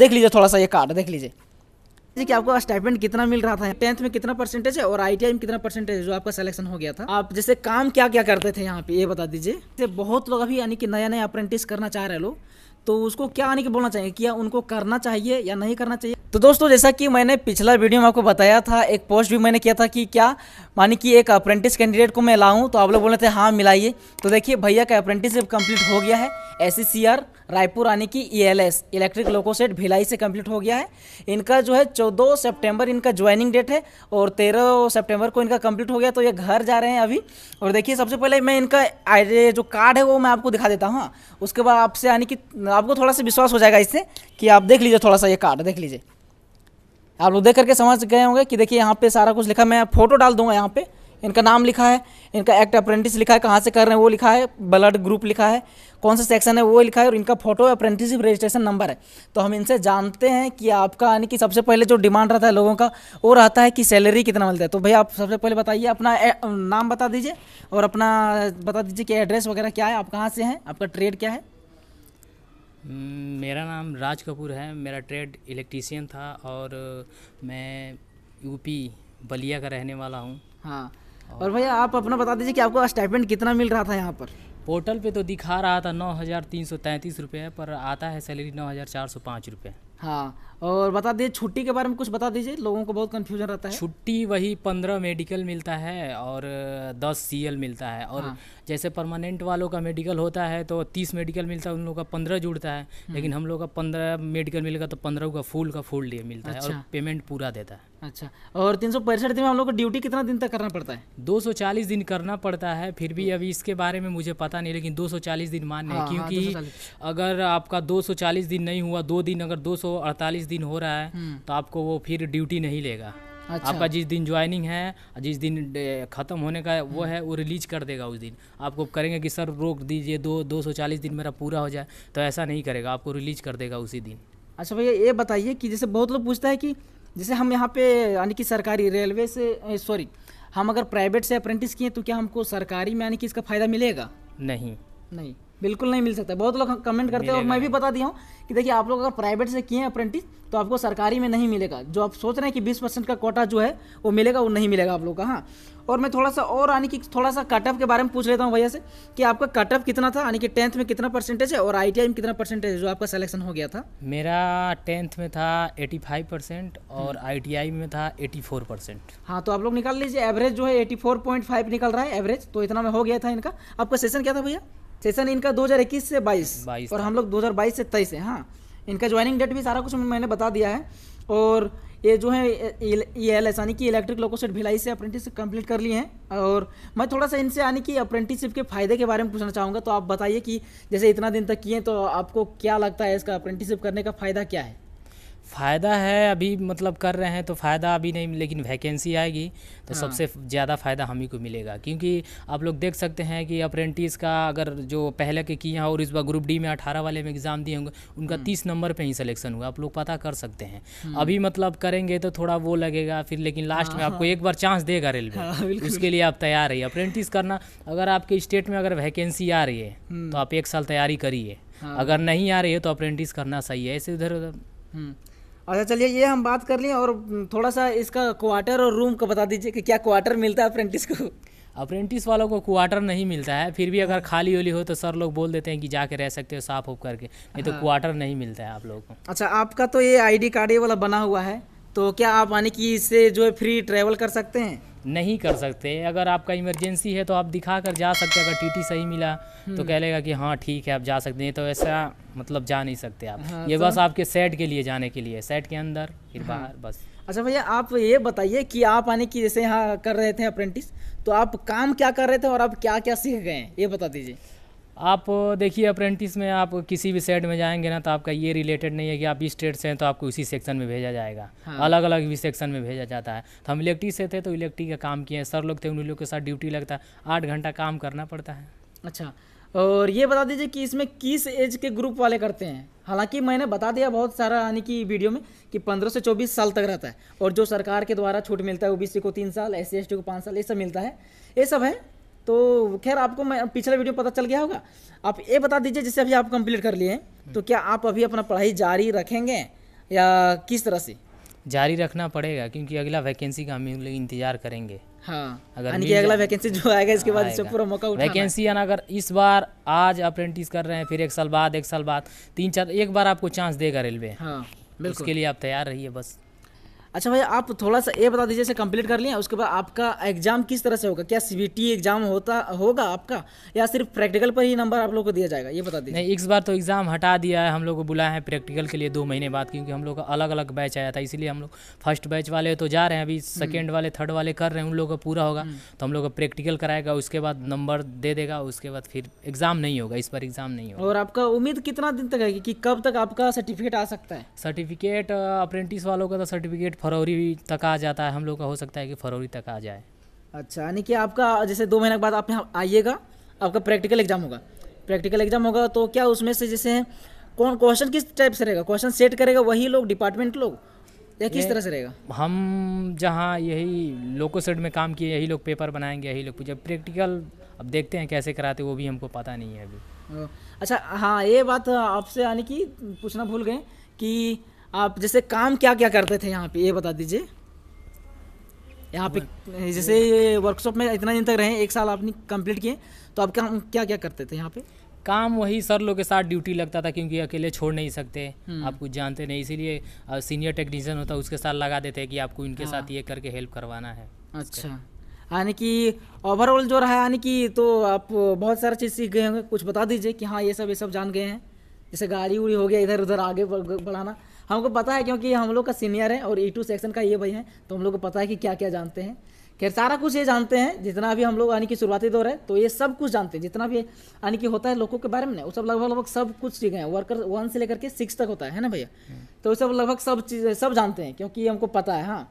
देख लीजिए थोड़ा सा ये कार्ड देख लीजिए जी कि आपको स्टाइपेंड कितना मिल रहा था टेंथ में कितना परसेंटेज है और आईटीआई में कितना परसेंटेज है जो आपका सिलेक्शन हो गया था आप जैसे काम क्या क्या करते थे यहाँ पे ये बता दीजिए जैसे बहुत लोग अभी यानी कि नया नया अप्रेंटिस करना चाह रहे लोग तो उसको क्या यानी कि बोलना चाहिए क्या उनको करना चाहिए या नहीं करना चाहिए तो दोस्तों जैसा कि मैंने पिछला वीडियो में आपको बताया था एक पोस्ट भी मैंने किया था कि क्या मानी कि एक अप्रेंटिस कैंडिडेट को मैं लाऊं तो आप लोग बोल रहे थे हाँ मिलाइए तो देखिए भैया का अप्रेंटिस कंप्लीट हो गया है एस रायपुर यानी कि ELS electric loco set Bhilai से कंप्लीट हो गया है इनका जो है चौदह सितंबर इनका ज्वाइनिंग डेट है और तेरह सितंबर को इनका कंप्लीट हो गया तो ये घर जा रहे हैं अभी और देखिए सबसे पहले मैं इनका आई जो कार्ड है वो मैं आपको दिखा देता हूँ हाँ। उसके बाद आपसे यानी कि आपको थोड़ा सा विश्वास हो जाएगा इससे कि आप देख लीजिए थोड़ा सा ये कार्ड देख लीजिए आप लोग देख करके समझ गए होंगे कि देखिए यहाँ पर सारा कुछ लिखा मैं फोटो डाल दूंगा यहाँ पर इनका नाम लिखा है इनका एक्ट अप्रेंटिस लिखा है कहाँ से कर रहे हैं वो लिखा है ब्लड ग्रुप लिखा है कौन सा सेक्शन है वो लिखा है और इनका फोटो अप्रेंटिसिप रजिस्ट्रेशन नंबर है तो हम इनसे जानते हैं कि आपका यानी कि सबसे पहले जो डिमांड रहता है लोगों का वो रहता है कि सैलरी कितना मिलता है तो भाई आप सबसे पहले बताइए अपना नाम बता दीजिए और अपना बता दीजिए कि एड्रेस वगैरह क्या है आप कहाँ से हैं आपका ट्रेड क्या है हम्म, मेरा नाम राज कपूर है मेरा ट्रेड इलेक्ट्रीसियन था और मैं यूपी बलिया का रहने वाला हूँ हाँ और भैया आप अपना बता दीजिए कि आपको स्टाइपेंड कितना मिल रहा था यहाँ पर पोर्टल पे तो दिखा रहा था नौ हज़ार तीन सौ तैंतीस रुपये पर आता है सैलरी नौ हज़ार चार सौ पाँच रुपये हाँ और बता दीजिए छुट्टी के बारे में कुछ बता दीजिए लोगों को बहुत कन्फ्यूजन रहता है छुट्टी वही पंद्रह मेडिकल मिलता है और दस एल मिलता है और हाँ। जैसे परमानेंट वालों का मेडिकल होता है तो तीस मेडिकल मिलता है उन लोगों का पंद्रह जुड़ता है हम्म। लेकिन हम लोग का पंद्रह मेडिकल मिलेगा तो पंद्रह का फुल का फुल डे मिलता अच्छा। है और पेमेंट अच्छा। पूरा देता है अच्छा और तीन सौ पैंसठ दिन में हम लोग को ड्यूटी कितना दिन तक करना पड़ता है दो सौ चालीस दिन करना पड़ता है फिर भी अभी इसके बारे में मुझे पता नहीं लेकिन दो सौ चालीस दिन मान्य है हाँ, हाँ, क्योंकि अगर आपका दो सौ चालीस दिन नहीं हुआ दो दिन अगर दो सौ अड़तालीस दिन हो रहा है हम्म। तो आपको वो फिर ड्यूटी नहीं लेगा अच्छा। आपका जिस दिन ज्वाइनिंग है जिस दिन ख़त्म होने का वो हम्म। है वो रिलीज कर देगा उस दिन आपको करेंगे कि सर रोक दीजिए दो दो सौ चालीस दिन मेरा पूरा हो जाए तो ऐसा नहीं करेगा आपको रिलीज कर देगा उसी दिन अच्छा भैया ये बताइए कि जैसे बहुत लोग पूछता है कि जैसे हम यहाँ पे यानी कि सरकारी रेलवे से सॉरी हम अगर प्राइवेट से अप्रेंटिस किए तो क्या हमको सरकारी में यानी कि इसका फ़ायदा मिलेगा नहीं नहीं बिल्कुल नहीं मिल सकता बहुत लोग कमेंट करते हैं और मैं भी बता दिया हूँ कि देखिए आप लोग अगर प्राइवेट से किए हैं अप्रेंटिस तो आपको सरकारी में नहीं मिलेगा जो आप सोच रहे हैं कि बीस परसेंट का कोटा जो है वो मिलेगा वो नहीं मिलेगा आप लोग का हाँ और मैं थोड़ा सा और यानी कि थोड़ा सा कटअप के बारे में पूछ लेता हूँ भैया से कि आपका कटअप कितना था यानी कि टेंथ में कितना परसेंटेज है और आई में कितना परसेंटेज है जो आपका सिलेक्शन हो गया था मेरा टेंथ में था एटी फाइव परसेंट और आई हम्म। में था एटी फोर परसेंट हाँ तो आप लोग निकाल लीजिए एवरेज जो है एटी फोर पॉइंट फाइव निकल रहा है एवरेज तो इतना में हो गया था इनका आपका सेशन क्या था भैया सेशन इनका 2021 से 22 22 और हम लोग 2022 से तेईस है हाँ इनका ज्वाइनिंग डेट भी सारा कुछ मैंने बता दिया है और ये जो है ये एल e यानी कि इलेक्ट्रिक लोकोसेट भिलाई से अप्रेंटिस कंप्लीट कर लिए हैं और मैं थोड़ा सा इनसे यानी कि अप्रेंटिसशिप के फ़ायदे के बारे में पूछना चाहूँगा तो आप बताइए कि जैसे इतना दिन तक किए तो आपको क्या लगता है इसका अप्रेंटिसशिप करने का फ़ायदा क्या है फ़ायदा है अभी मतलब कर रहे हैं तो फ़ायदा अभी नहीं लेकिन वैकेंसी आएगी तो हाँ। सबसे ज़्यादा फ़ायदा हम ही को मिलेगा क्योंकि आप लोग देख सकते हैं कि अप्रेंटिस का अगर जो पहले के किए हैं और इस बार ग्रुप डी में अठारह वाले में एग्ज़ाम दिए होंगे उनका हाँ। तीस नंबर पर ही सिलेक्शन हुआ आप लोग पता कर सकते हैं हाँ। अभी मतलब करेंगे तो थोड़ा वो लगेगा फिर लेकिन लास्ट में हाँ, आपको एक बार चांस देगा रेलवे उसके लिए आप तैयार रहिए अप्रेंटिस करना अगर आपके स्टेट में अगर वैकेंसी आ रही है हम्म। तो आप एक साल तैयारी करिए अगर नहीं आ रही है तो अप्रेंटिस करना सही है ऐसे उधर हम्म। अच्छा चलिए ये हम बात कर लिए और हम्म, थोड़ा सा इसका क्वार्टर और रूम का बता दीजिए कि क्या क्वार्टर मिलता है अप्रेंटिस को अप्रेंटिस वालों को क्वार्टर नहीं मिलता है फिर भी अगर खाली वाली हो तो सर लोग बोल देते हैं कि जाके रह सकते हो साफ उफ करके नहीं तो क्वार्टर हाँ। नहीं मिलता है आप लोगों को अच्छा आपका तो ये आईडी कार्ड ये वाला बना हुआ है तो क्या आप यानी कि इससे जो है फ्री ट्रैवल कर सकते हैं नहीं कर सकते अगर आपका इमरजेंसी है तो आप दिखा कर जा सकते अगर टीटी सही मिला तो हम्म। कह लेगा कि हाँ ठीक है आप जा सकते हैं तो ऐसा मतलब जा नहीं सकते आप हाँ, ये तो... बस आपके सेट के लिए जाने के लिए सेट के अंदर फिर हाँ। बाहर बस अच्छा भैया आप ये बताइए कि आप आने की जैसे यहाँ कर रहे थे अप्रेंटिस तो आप काम क्या कर रहे थे और आप क्या क्या सीख गए ये बता दीजिए आप देखिए अप्रेंटिस में आप किसी भी सेट में जाएंगे ना तो आपका ये रिलेटेड नहीं है कि आप इस स्टेट से हैं तो आपको इसी सेक्शन में भेजा जाएगा हाँ। अलग अलग भी सेक्शन में भेजा जाता है तो हम इलेक्ट्रिक से थे तो इलेक्ट्रिक का काम किए हैं सर लोग थे उन लोग के साथ ड्यूटी लगता है आठ घंटा काम करना पड़ता है अच्छा और ये बता दीजिए कि इसमें किस एज के ग्रुप वाले करते हैं हालांकि मैंने बता दिया बहुत सारा यानी कि वीडियो में कि 15 से 24 साल तक रहता है और जो सरकार के द्वारा छूट मिलता है ओबीसी को तीन साल एस सी को पाँच साल ये सब मिलता है ये सब है तो खैर आपको मैं पिछला वीडियो पता चल गया होगा आप ये बता दीजिए जैसे अभी आप कंप्लीट कर लिए तो क्या आप अभी अपना पढ़ाई जारी रखेंगे या किस तरह से जारी रखना पड़ेगा क्योंकि अगला वैकेंसी का हम लोग इंतजार करेंगे हाँ अगर अगला वैकेंसी जो आएगा इसके बाद इससे पूरा मौका उठाना वैकेंसी ना अगर इस बार आज अप्रेंटिस कर रहे हैं फिर एक साल बाद एक साल बाद तीन चार एक बार आपको चांस देगा रेलवे हाँ उसके लिए आप तैयार रहिए बस अच्छा भाई आप थोड़ा सा ये बता दीजिए इसे कंप्लीट कर लिए उसके बाद आपका एग्ज़ाम किस तरह से होगा क्या सी एग्ज़ाम होता होगा आपका या सिर्फ प्रैक्टिकल पर ही नंबर आप लोग को दिया जाएगा ये बता दीजिए नहीं इस बार तो एग्ज़ाम हटा दिया है हम लोग को बुलाए हैं प्रैक्टिकल के लिए दो महीने बाद क्योंकि हम लोग का अलग अलग बैच आया था इसीलिए हम लोग फर्स्ट बैच वाले तो जा रहे हैं अभी सेकेंड हम्म। वाले थर्ड वाले कर रहे हैं उन लोगों का पूरा होगा हम्म। तो हम लोग का प्रैक्टिकल कराएगा उसके बाद नंबर दे देगा उसके बाद फिर एग्ज़ाम नहीं होगा इस बार एग्ज़ाम नहीं होगा और आपका उम्मीद कितना दिन तक है कि कब तक आपका सर्टिफिकेट आ सकता है सर्टिफिकेट अप्रेंटिस वालों का तो सर्टिफिकेट फरवरी तक आ जाता है हम लोग का हो सकता है कि फरवरी तक आ जाए अच्छा यानी कि आपका जैसे दो महीने के बाद आप यहाँ आइएगा आपका प्रैक्टिकल एग्जाम होगा प्रैक्टिकल एग्जाम होगा तो क्या उसमें से जैसे कौन क्वेश्चन किस टाइप से रहेगा क्वेश्चन सेट करेगा वही लोग डिपार्टमेंट लोग या किस तरह से रहेगा हम जहाँ यही लोको सेट में काम किए यही लोग पेपर बनाएंगे यही लोग जब प्रैक्टिकल अब देखते हैं कैसे कराते वो भी हमको पता नहीं है अभी अच्छा हाँ ये बात आपसे यानी कि पूछना भूल गए कि आप जैसे काम क्या क्या करते थे यहाँ पे ये बता दीजिए यहाँ पे जैसे ये वर्कशॉप में इतना दिन तक रहे एक साल आपने कंप्लीट किए तो आप काम क्या क्या करते थे यहाँ पे काम वही सर लोग के साथ ड्यूटी लगता था क्योंकि अकेले छोड़ नहीं सकते हम्म। आप कुछ जानते नहीं इसीलिए सीनियर टेक्नीशियन होता उसके साथ लगा देते कि आपको इनके हाँ। साथ ये करके हेल्प करवाना है अच्छा यानी कि ओवरऑल जो रहा यानी कि तो आप बहुत सारा चीज़ सीख गए होंगे कुछ बता दीजिए कि हाँ ये सब ये सब जान गए हैं जैसे गाड़ी उड़ी हो गया इधर उधर आगे बढ़ाना हमको पता है क्योंकि हम लोग का सीनियर है और ई टू सेक्शन का ये भाई है तो हम लोग को पता है कि क्या क्या जानते हैं खैर सारा कुछ ये जानते हैं जितना भी हम लोग यानी कि शुरुआती दौर है तो ये सब कुछ जानते हैं जितना भी यानी कि होता है लोगों के बारे में वो सब लगभग लगभग सब कुछ सीखे हैं वर्कर वन से लेकर के सिक्स तक होता है है ना भैया तो ये सब लगभग सब चीज़ सब जानते हैं क्योंकि हमको पता है हाँ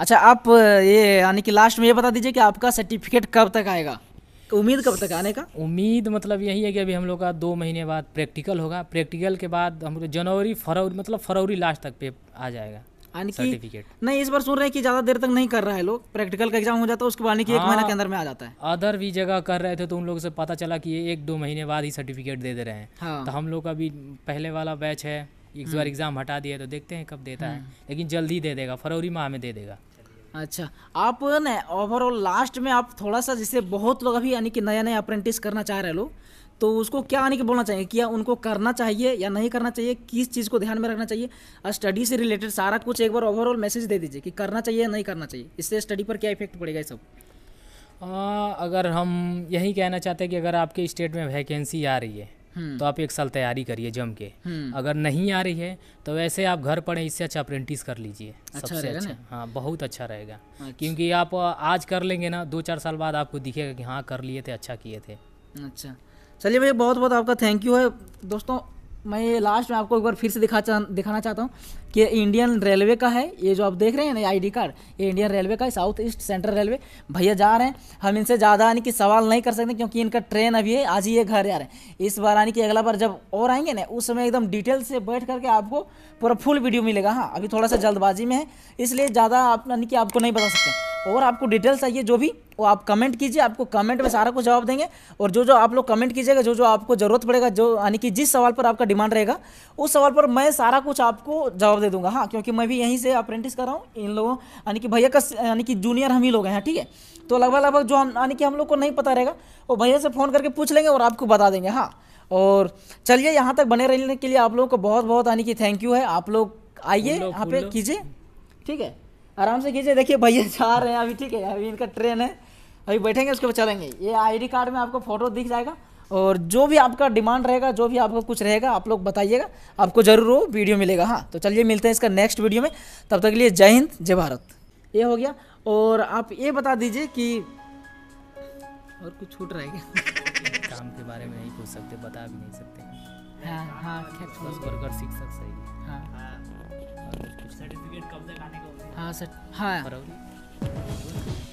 अच्छा आप ये यानी कि लास्ट में ये बता दीजिए कि आपका सर्टिफिकेट कब तक आएगा तो उम्मीद कब तक आने का उम्मीद मतलब यही है कि अभी हम लोग का दो महीने बाद प्रैक्टिकल होगा प्रैक्टिकल के बाद हम लोग जनवरी फरवरी मतलब फरवरी लास्ट तक पे आ जाएगा सर्टिफिकेट नहीं इस बार सुन रहे हैं कि ज्यादा देर तक नहीं कर रहा है लोग प्रैक्टिकल का एग्जाम हो जाता है उसके बाद हाँ, एक महीना के अंदर में आ जाता है अदर भी जगह कर रहे थे तो उन लोगों से पता चला कि ये एक दो महीने बाद ही सर्टिफिकेट दे दे रहे हैं हाँ। तो हम लोग का भी पहले वाला बैच है इस बार एग्जाम हम्म। हटा दिया तो देखते हैं कब देता है हम्म। लेकिन जल्दी दे देगा फरवरी माह में दे देगा अच्छा आप न ओवरऑल लास्ट में आप थोड़ा सा जैसे बहुत लोग अभी यानी कि नया नया अप्रेंटिस करना चाह रहे लोग तो उसको क्या यानी कि बोलना चाहिए क्या उनको करना चाहिए या नहीं करना चाहिए किस चीज़ को ध्यान में रखना चाहिए स्टडी से रिलेटेड सारा कुछ एक बार ओवरऑल मैसेज दे दीजिए कि करना चाहिए या नहीं करना चाहिए इससे स्टडी पर क्या इफेक्ट पड़ेगा ये सब आ, अगर हम यही कहना चाहते हैं कि अगर आपके स्टेट में वैकेंसी आ रही है तो आप एक साल तैयारी करिए जम के हम्म। अगर नहीं आ रही है तो वैसे आप घर पढ़े इससे अच्छा अप्रेंटिस कर लीजिए अच्छा सबसे अच्छा हाँ बहुत अच्छा रहेगा अच्छा। क्योंकि आप आज कर लेंगे ना दो चार साल बाद आपको दिखेगा कि हाँ कर लिए थे अच्छा किए थे अच्छा चलिए भैया बहुत बहुत आपका थैंक यू है दोस्तों मैं ये लास्ट में आपको एक बार फिर से दिखा चा, दिखाना चाहता हूँ कि इंडियन रेलवे का है ये जो आप देख रहे हैं ना आईडी कार्ड ये इंडियन रेलवे का है साउथ ईस्ट सेंट्रल रेलवे भैया जा रहे हैं हम इनसे ज़्यादा यानी कि सवाल नहीं कर सकते क्योंकि इनका ट्रेन अभी है आज ही ये घर आ रहे हैं इस बार यानी कि अगला बार जब और आएंगे ना उस समय एकदम डिटेल से बैठ करके आपको पूरा फुल वीडियो मिलेगा हाँ अभी थोड़ा सा जल्दबाजी में है इसलिए ज़्यादा आप यानी कि आपको नहीं बता सकते और आपको डिटेल्स चाहिए जो भी वो आप कमेंट कीजिए आपको कमेंट में सारा कुछ जवाब देंगे और जो जो आप लोग कमेंट कीजिएगा जो जो आपको ज़रूरत पड़ेगा जो यानी कि जिस सवाल पर आपका डिमांड रहेगा उस सवाल पर मैं सारा कुछ आपको जवाब दे दूंगा हाँ क्योंकि मैं भी यहीं से अप्रेंटिस कर रहा हूँ इन लोगों यानी कि भैया का यानी कि जूनियर हम ही लोग हैं हाँ, ठीक है तो लगभग लगभग जो हम यानी कि हम लोग को नहीं पता रहेगा वो भैया से फ़ोन करके पूछ लेंगे और आपको बता देंगे हाँ और चलिए यहाँ तक बने रहने के लिए आप लोगों को बहुत बहुत यानी कि थैंक यू है आप लोग आइए यहाँ पे कीजिए ठीक है आराम से कीजिए देखिए भैया जा रहे हैं अभी ठीक है अभी इनका ट्रेन है अभी बैठेंगे उसके बाद चलेंगे ये आईडी कार्ड में आपको फ़ोटो दिख जाएगा और जो भी आपका डिमांड रहेगा जो भी आपका कुछ रहेगा आप लोग बताइएगा आपको जरूर वो वीडियो मिलेगा हाँ तो चलिए मिलते हैं इसका नेक्स्ट वीडियो में तब तक के लिए जय हिंद जय भारत ये हो गया और आप ये बता दीजिए कि और कुछ छूट रहेगा काम के बारे में नहीं पूछ सकते बता भी नहीं सकते हाँ हाँ बस बर्गर सीख सकते हैं हाँ, हाँ सर्टिफिकेट हाँ। हाँ, कब तक आने का हाँ सर हाँ